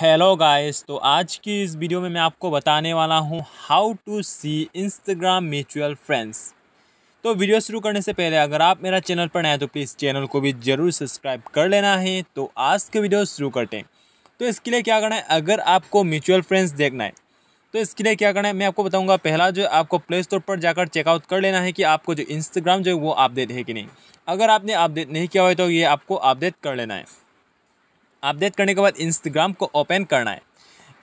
hello guys तो आज की इस वीडियो में मैं आपको बताने वाला हूँ how to see Instagram mutual friends तो वीडियो शुरू करने से पहले अगर आप मेरा चैनल पर नए हैं तो प्लीज़ चैनल को भी ज़रूर सब्सक्राइब कर लेना है तो आज के वीडियो शुरू करते हैं तो इसके लिए क्या करना है अगर आपको म्यूचुअल फ्रेंड्स देखना है तो इसके लिए क्या करना है मैं आपको बताऊँगा पहला जो आपको प्ले स्टोर पर जाकर चेकआउट कर लेना है कि आपको जो इंस्टाग्राम जो है वो अपडेट है कि नहीं अगर आपने अपडेट नहीं किया हुआ है तो ये आपको अपडेट कर लेना है अपडेट करने के बाद इंस्टाग्राम को ओपन करना है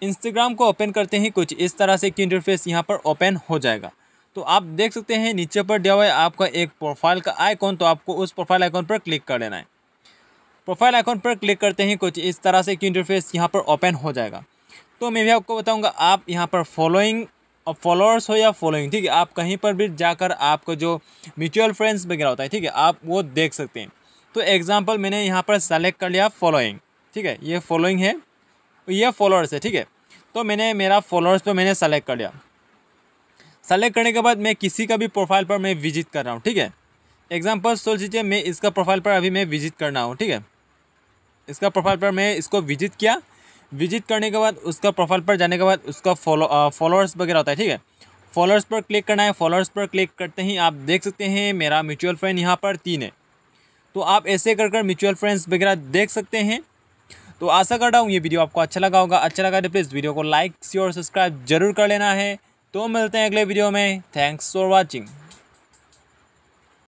इंस्टाग्राम को ओपन करते ही कुछ इस तरह से इंटरफेस यहाँ पर ओपन हो जाएगा तो आप देख सकते हैं नीचे पर दिया हुआ है आपका एक प्रोफाइल का आइकॉन तो आपको उस प्रोफाइल आइकॉन पर क्लिक कर लेना है प्रोफाइल आइकॉन पर क्लिक करते ही कुछ इस तरह से इंटरफेस यहाँ पर ओपन हो जाएगा तो मैं भी आपको बताऊँगा आप यहाँ पर फॉलोइंग अब फॉलोअर्स हो या फॉलोइंग ठीक है आप कहीं पर भी जाकर आपको जो म्यूचुअल फ्रेंड्स वगैरह होता है ठीक है आप वो देख सकते हैं तो एग्ज़ाम्पल मैंने यहाँ पर सेलेक्ट कर लिया फॉलोइंग ठीक है ये फॉलोइंग है ये फॉलोअर्स है ठीक है तो मैंने मेरा फॉलोअर्स तो पर मैंने सेलेक्ट कर लिया सेलेक्ट करने के बाद मैं किसी का भी प्रोफाइल पर मैं विजिट कर रहा हूँ ठीक है एग्जाम्पल सोच लीजिए मैं इसका प्रोफाइल पर अभी मैं विजिट करना हूँ ठीक है इसका प्रोफाइल पर मैं इसको विजिट किया विजिट करने के बाद उसका प्रोफाइल पर जाने के बाद उसका फॉलो फॉलोअर्स वगैरह होता है ठीक है फॉलोअर्स पर क्लिक करना है फॉलोअर्स पर क्लिक करते ही आप देख सकते हैं मेरा म्यूचुअल फ्रेंड यहाँ पर तीन है तो आप ऐसे कर कर म्यूचुअल फ़्रेंड्स वगैरह देख सकते हैं तो आशा कर रहा हूँ ये वीडियो आपको अच्छा लगा होगा अच्छा लगा तो प्लीज़ वीडियो को लाइक शेयर और सब्सक्राइब जरूर कर लेना है तो मिलते हैं अगले वीडियो में थैंक्स फॉर वॉचिंग